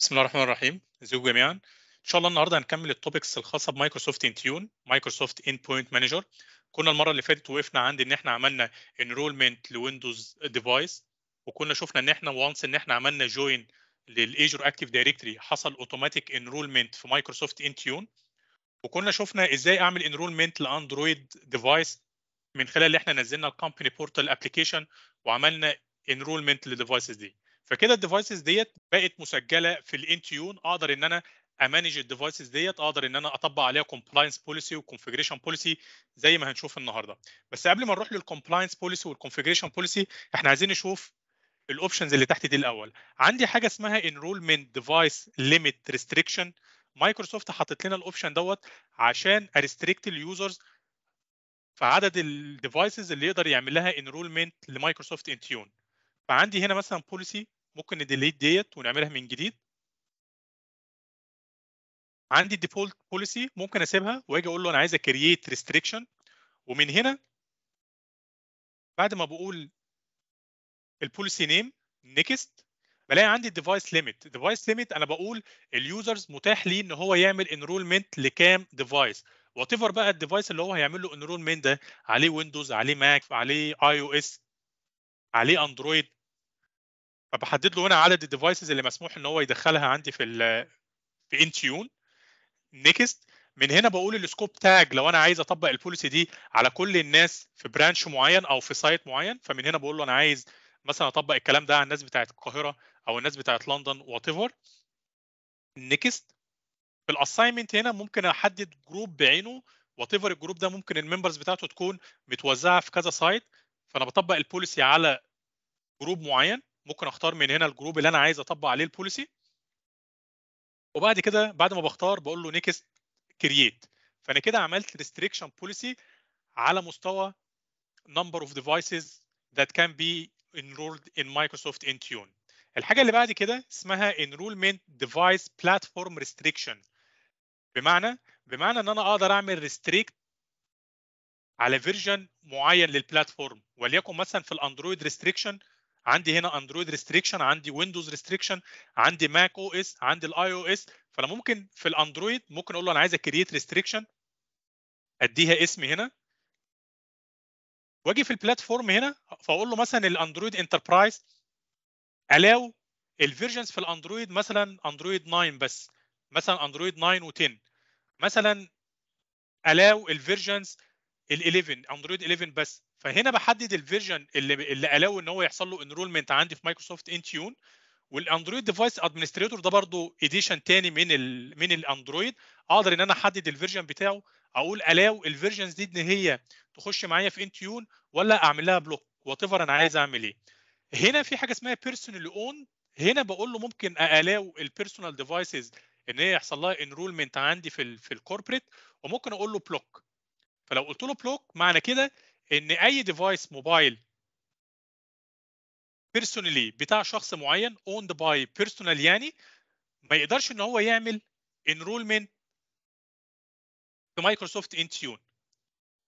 بسم الله الرحمن الرحيم ازيكم جميعا ان شاء الله النهارده هنكمل التوبكس الخاصه بمايكروسوفت انتيون مايكروسوفت ان بوينت مانجر كنا المره اللي فاتت وقفنا عند ان احنا عملنا انرولمنت لويندوز ديفايس وكنا شفنا ان احنا وانس ان احنا عملنا جوين للايجر اكتيف دايركتري حصل اوتوماتيك انرولمنت في مايكروسوفت انتيون وكنا شفنا ازاي اعمل انرولمنت لاندرويد ديفايس من خلال اللي احنا نزلنا الكومباني بورتال ابلكيشن وعملنا انرولمنت للديفايسز دي فكده الديفايسز ديت بقت مسجله في الانتيون اقدر ان انا امانج الديفايسز ديت اقدر ان انا اطبق عليها كومبلاينس بوليسي وكونفيجريشن بوليسي زي ما هنشوف النهارده بس قبل ما نروح للكومبلاينس بوليسي والكونفيجريشن بوليسي احنا عايزين نشوف الاوبشنز اللي تحت دي الاول عندي حاجه اسمها انرولمنت ديفايس ليميت ريستريكشن مايكروسوفت حاطط لنا الاوبشن دوت عشان اريستريكت اليوزرز في عدد الديفايسز اللي يقدر يعمل لها انرولمنت لمايكروسوفت انتيون فعندي هنا مثلا بوليسي ممكن نديليت ديت ونعملها من جديد عندي الديفولت بوليسي ممكن اسيبها واجي اقول له انا عايز اكرييت ريستريكشن ومن هنا بعد ما بقول البوليسي نيم نيكست بلاقي عندي الديفايس ليميت الديفايس ليميت انا بقول اليوزرز متاح ليه ان هو يعمل انرولمنت لكام ديفايس وات بقى الديفايس اللي هو هيعمل له انرولمنت ده عليه ويندوز عليه ماك عليه اي او اس عليه اندرويد فبحدد له هنا عدد الديفايسز اللي مسموح ان هو يدخلها عندي في الـ في ان تيون نيكست من هنا بقول السكوب تاج لو انا عايز اطبق البوليسي دي على كل الناس في برانش معين او في سايت معين فمن هنا بقول له انا عايز مثلا اطبق الكلام ده على الناس بتاعت القاهره او الناس بتاعت لندن وات ايفر نيكست في الاساينمنت هنا ممكن احدد جروب بعينه وات ايفر الجروب ده ممكن الممبرز بتاعته تكون متوزعه في كذا سايت فانا بطبق البوليسي على جروب معين ممكن اختار من هنا الجروب اللي انا عايز اطبق عليه البوليسي وبعد كده بعد ما بختار بقول له نيكست كرييت فانا كده عملت ريستريكشن بوليسي على مستوى number of devices that can be enrolled in ان تيون الحاجة اللي بعد كده اسمها Enrollment Device Platform Restriction. بمعنى بمعنى ان انا اقدر اعمل ريستريكت على فيرجن معين للبلاتفورم وليكن مثلا في الاندرويد ريستريكشن عندي هنا اندرويد ريستريكشن عندي ويندوز ريستريكشن عندي ماك او اس عندي الاي او اس فانا ممكن في الاندرويد ممكن اقول له انا عايز اكريت ريستريكشن اديها اسم هنا واجي في البلاتفورم هنا فاقول له مثلا الاندرويد انتربرايز الاو الفيرجنز في الاندرويد مثلا اندرويد 9 بس مثلا اندرويد 9 و10 مثلا الاو الفيرجنز ال11 اندرويد 11 بس فهنا بحدد الفيرجن اللي اللي الاو ان هو يحصل له انرولمنت عندي في مايكروسوفت ان تيون والاندرويد ديفايس ادمنستريتور ده برضو اديشن تاني من الـ من الاندرويد اقدر ان انا احدد الفيرجن بتاعه اقول الاو الفيرجنز دي ان هي تخش معايا في ان تيون ولا اعمل لها بلوك وات ايفر انا عايز اعمل ايه هنا في حاجه اسمها بيرسونال اون هنا بقول له ممكن الاو البيرسونال ديفايسز ان هي يحصل لها انرولمنت عندي في الـ في الكوربريت وممكن اقول له بلوك فلو قلت له بلوك معنى كده ان اي ديفايس موبايل بيرسونالي بتاع شخص معين اوند باي بيرسونال يعني ما يقدرش ان هو يعمل انرولمنت في مايكروسوفت ان تيون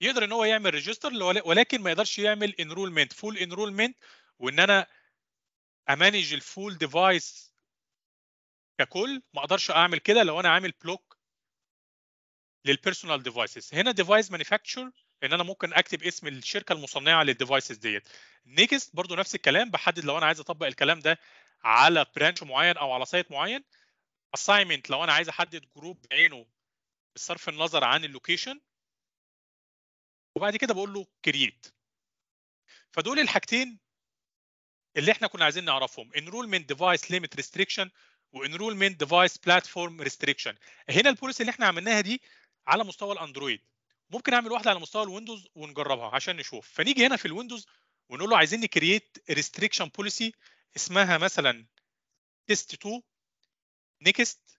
يقدر ان هو يعمل ريجستر ولكن ما يقدرش يعمل انرولمنت فول انرولمنت وان انا امانج الفول ديفايس ككل ما اقدرش اعمل كده لو انا عامل بلوك للبيرسونال ديفايسز هنا ديفايس مانيفاكتشر ان انا ممكن اكتب اسم الشركه المصنعه للديفايسز ديت نيكست برضو نفس الكلام بحدد لو انا عايز اطبق الكلام ده على برانش معين او على سايت معين اساينمنت لو انا عايز احدد جروب بعينه بصرف النظر عن اللوكيشن وبعد كده بقول له كرييت فدول الحاجتين اللي احنا كنا عايزين نعرفهم انرولمنت ديفايس ليميت ريستريكشن وانرولمنت ديفايس بلاتفورم ريستريكشن هنا البوليسي اللي احنا عملناها دي على مستوى الاندرويد ممكن اعمل واحده على مستوى الويندوز ونجربها عشان نشوف فنيجي هنا في الويندوز ونقول له عايزين نكريت ريستريكشن بوليسي اسمها مثلا تيست 2 نيكست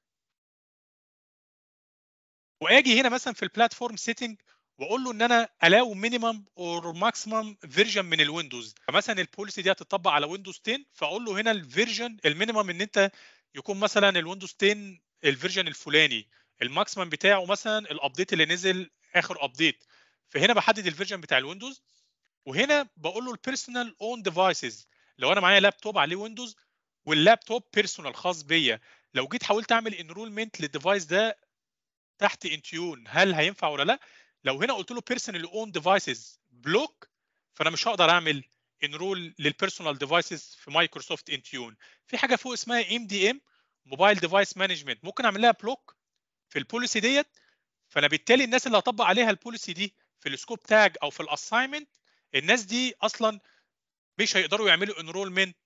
واجي هنا مثلا في البلاتفورم سيتنج واقول له ان انا الاو مينيمم اور ماكسيمم فيرجن من الويندوز فمثلا البوليسي دي هتطبق على ويندوز 10 فاقول له هنا الفيرجن المينيمم ان انت يكون مثلا الويندوز 10 الفيرجن الفلاني الماكسيمم بتاعه مثلا الابديت اللي نزل اخر ابديت فهنا بحدد الفيرجن بتاع الويندوز وهنا بقول له البيرسونال اون ديفايسز لو انا معايا لابتوب عليه ويندوز واللابتوب بيرسونال خاص بيا لو جيت حاولت اعمل انرولمنت للديفايس ده تحت انتيون هل هينفع ولا لا لو هنا قلت له بيرسونال اون ديفايسز بلوك فانا مش هقدر اعمل انرول للبيرسونال ديفايسز في مايكروسوفت انتيون في حاجه فوق اسمها ام دي ام موبايل ديفايس مانجمنت ممكن اعمل لها بلوك في البوليسي ديت فانا بالتالي الناس اللي هطبق عليها البوليسي دي في السكوب تاج او في الاساينمنت الناس دي اصلا مش هيقدروا يعملوا انرولمنت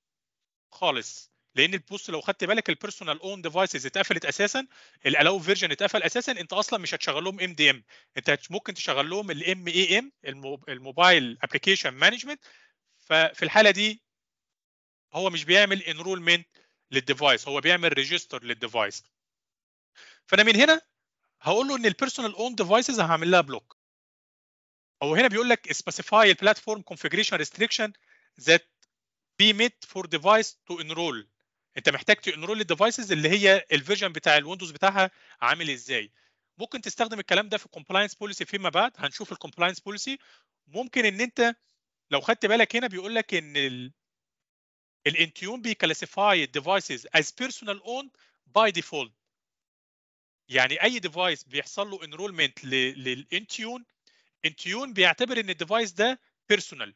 خالص لان البوست لو خدت بالك البيرسونال اون ديفايسز اتقفلت اساسا الالو فيرجن اتقفل اساسا انت اصلا مش هتشغل لهم ام دي ام انت ممكن تشغل لهم الام اي ام الموبايل ابلكيشن مانجمنت ففي الحاله دي هو مش بيعمل انرولمنت للديفايس هو بيعمل ريجستر للديفايس فانا من هنا هقول له ان البيرسونال اون ديفايسز هعمل لها بلوك هو هنا بيقول لك specify البلاتفورم configuration restriction that be ميت for ديفايس to enroll انت محتاج تنرول الديفايسز اللي هي الفيجن بتاع الويندوز بتاعها عامل ازاي ممكن تستخدم الكلام ده في الكومبلاينس بوليسي فيما بعد هنشوف الكومبلاينس بوليسي ممكن ان انت لو خدت بالك هنا بيقول لك ان ال الانتيوم بيكلاسيفاي الديفايسز از بيرسونال اون باي ديفولت يعني اي ديفايس بيحصل له انرولمنت للانتيون انتيون بيعتبر ان الديفايس ده بيرسونال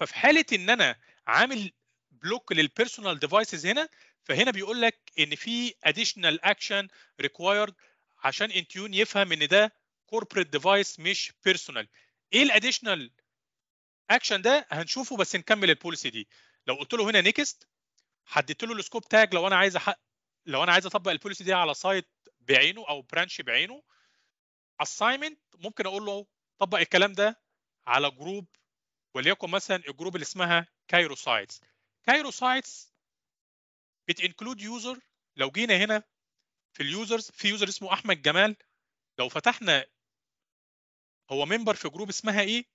ففي حاله ان انا عامل بلوك للبيرسونال ديفايسز هنا فهنا بيقول لك ان في اديشنال اكشن ريكوايرد عشان انتيون يفهم ان ده كوربريت ديفايس مش بيرسونال ايه الاديشنال اكشن ده هنشوفه بس نكمل البوليسي دي لو قلت له هنا نيكست حددت له السكوب تاج لو انا عايز لو انا عايز اطبق البوليسي دي على سايت بعينه او برانش بعينه assignment ممكن اقول له طبق الكلام ده على جروب وليكن مثلا الجروب اللي اسمها كايرو سايتس كايرو سايتس بتنكلود يوزر لو جينا هنا في اليوزرز في يوزر اسمه احمد جمال لو فتحنا هو ممبر في جروب اسمها ايه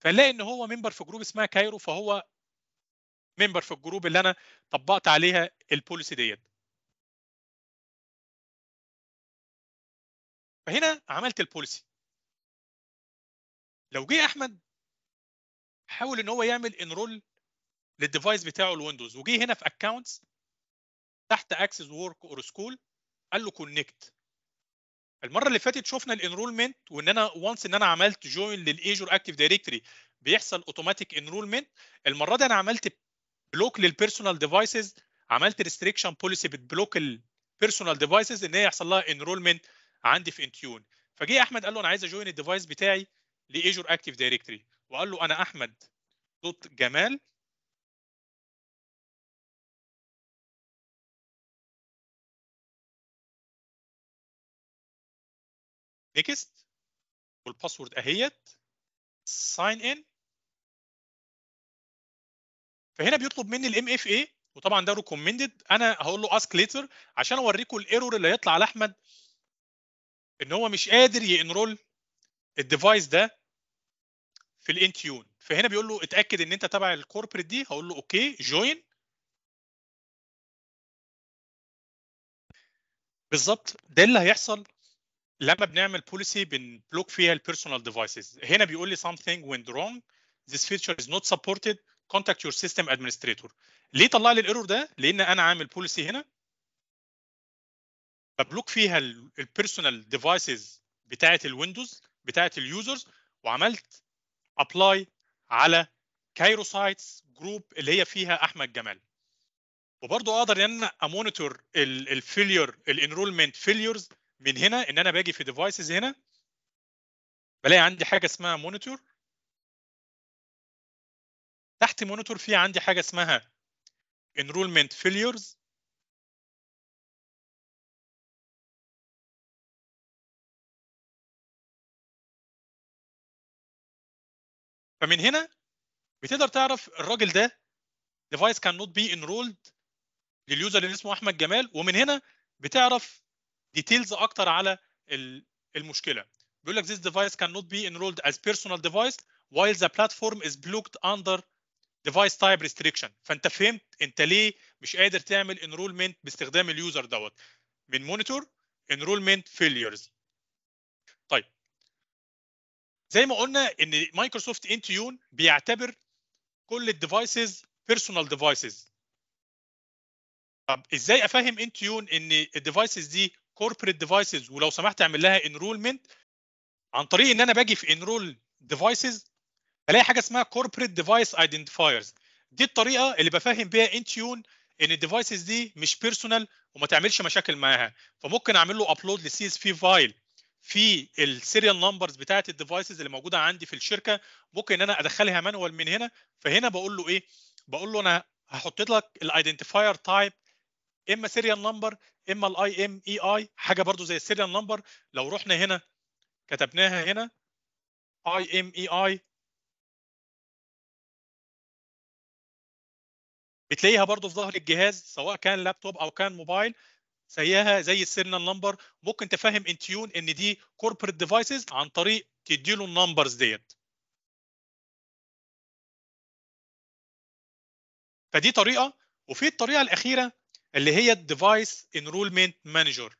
فنلاقي ان هو ممبر في جروب اسمها كايرو فهو ممبر في الجروب اللي انا طبقت عليها البوليسي ديت فهنا عملت البوليسي لو جه احمد حاول ان هو يعمل انرول للديفايس بتاعه الويندوز وجه هنا في اكونتس تحت اكسس وورك اور سكول قال له كونكت المره اللي فاتت شفنا الانرولمنت وان انا وانس ان انا عملت جوين للايجور اكتيف دايركتري بيحصل اوتوماتيك انرولمنت المره دي انا عملت بلوك للبيرسونال ديفايسز عملت ريستريكشن بوليسي بتبلوك البيرسونال ديفايسز ان هي يحصل لها انرولمنت عندي في انتيون فجه احمد قال له انا عايز اجوين الديفايس بتاعي لايجور اكتيف دايركتري وقال له انا احمد دوت جمال نيكست والباسورد اهيت ساين ان فهنا بيطلب مني الام اف اي وطبعا ده ريكومندد انا هقول له اسك ليتر عشان اوريكم الايرور اللي هيطلع لاحمد ان هو مش قادر ينرول الديفايس ده في الانتيون فهنا بيقول له اتاكد ان انت تبع الكوربريت دي هقول له اوكي جوين بالظبط ده اللي هيحصل لما بنعمل بوليسي بنبلوك فيها البيرسونال ديفايسز هنا بيقول لي something went wrong this feature is not supported contact your system administrator ليه طلع لي الايرور ده لان انا عامل بوليسي هنا ببلوك فيها البيرسونال ديفايسز بتاعه الويندوز بتاعه اليوزرز وعملت ابلاي على كايرو سايتس جروب اللي هي فيها احمد جمال وبرضه اقدر ان انا امونيتور الفيلير الانرولمنت فيليرز من هنا ان انا باجي في ديفايسز هنا بلاقي عندي حاجه اسمها مونيتور تحت مونيتور في عندي حاجه اسمها انرولمنت فيليرز فمن هنا بتقدر تعرف الراجل ده ديفايس كان نوت بي انرولد لليوزر اللي اسمه احمد جمال ومن هنا بتعرف ديتيلز اكتر على المشكله بيقول لك this device cannot be enrolled as personal device while the platform is blocked under device type restriction فانت فهمت انت ليه مش قادر تعمل enrollment باستخدام اليوزر دوت من monitor enrollment failures طيب زي ما قلنا ان مايكروسوفت انتيون بيعتبر كل الديفايسز بيرسونال ديفايسز طب ازاي افهم انتيون ان الديفايسز دي كوربريت ديفايسز ولو سمحت اعمل لها انرولمنت عن طريق ان انا باجي في انرول ديفايسز الاقي حاجه اسمها كوربريت ديفايس ايدنتيفايرز دي الطريقه اللي بفهم بيها انتيون ان الديفايسز دي مش بيرسونال وما تعملش مشاكل معاها فممكن اعمل له ابلود للسي اس في فايل في السيريال نمبرز بتاعه الديفايسز اللي موجوده عندي في الشركه ممكن ان انا ادخلها مانوال من هنا فهنا بقول له ايه بقول له انا هحط لك الايدنتيفاير تايب اما سيريال نمبر اما الاي ام اي اي حاجه برضو زي السيريال نمبر لو رحنا هنا كتبناها هنا اي ام اي اي بتلاقيها برضو في ظهر الجهاز سواء كان لابتوب او كان موبايل زيها زي السيريال نمبر ممكن تفهم انتيون ان دي كوربريت ديفايسز عن طريق تديله النمبرز ديت فدي طريقه وفي الطريقه الاخيره اللي هي الديفايس انرولمنت مانجر